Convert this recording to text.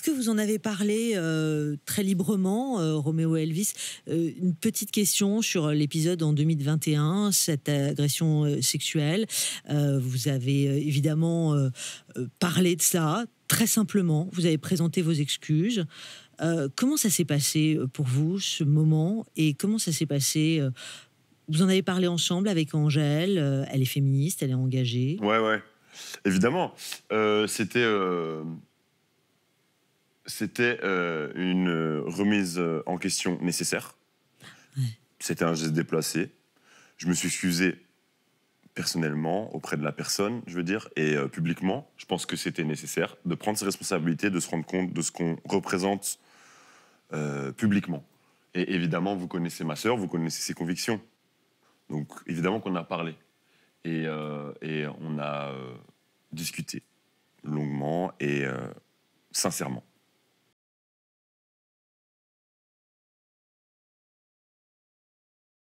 Est-ce que vous en avez parlé euh, très librement, euh, Roméo Elvis, euh, une petite question sur l'épisode en 2021, cette agression sexuelle. vous avez évidemment parlé de ça très simplement, vous avez présenté vos excuses. comment ça s'est passé pour vous, ce moment, et comment ça s'est passé vous en avez parlé ensemble avec Angèle. Elle est féministe, elle est engagée. Ouais, ouais. Évidemment. c'était c'était euh, une euh, remise euh, en question nécessaire. C'était un geste déplacé. Je me suis excusé personnellement auprès de la personne, je veux dire, et publiquement. Je pense que c'était nécessaire de prendre ses responsabilités, de se rendre compte de ce qu'on représente publiquement. Et évidemment, vous connaissez ma sœur, vous connaissez ses convictions. Donc évidemment qu'on a parlé. et on a discuté longuement et sincèrement.